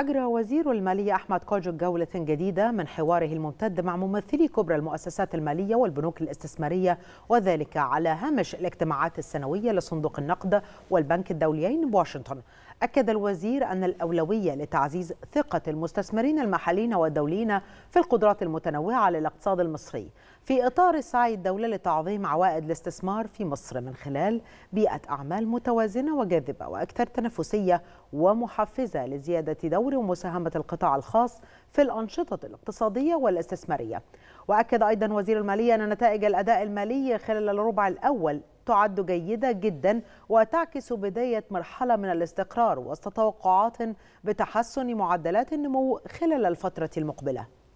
أجرى وزير المالية أحمد كوجو جولة جديدة من حواره الممتد مع ممثلي كبرى المؤسسات المالية والبنوك الاستثمارية وذلك على هامش الاجتماعات السنوية لصندوق النقد والبنك الدوليين بواشنطن أكد الوزير أن الأولوية لتعزيز ثقة المستثمرين المحليين والدوليين في القدرات المتنوعة للاقتصاد المصري في إطار السعي الدولة لتعظيم عوائد الاستثمار في مصر من خلال بيئة أعمال متوازنة وجاذبة وأكثر تنافسية ومحفزة لزيادة دور ومساهمة القطاع الخاص في الأنشطة الاقتصادية والاستثمارية وأكد أيضا وزير المالية أن نتائج الأداء المالي خلال الربع الأول تعد جيدة جدا وتعكس بداية مرحلة من الاستقرار وسط توقعات بتحسن معدلات النمو خلال الفترة المقبلة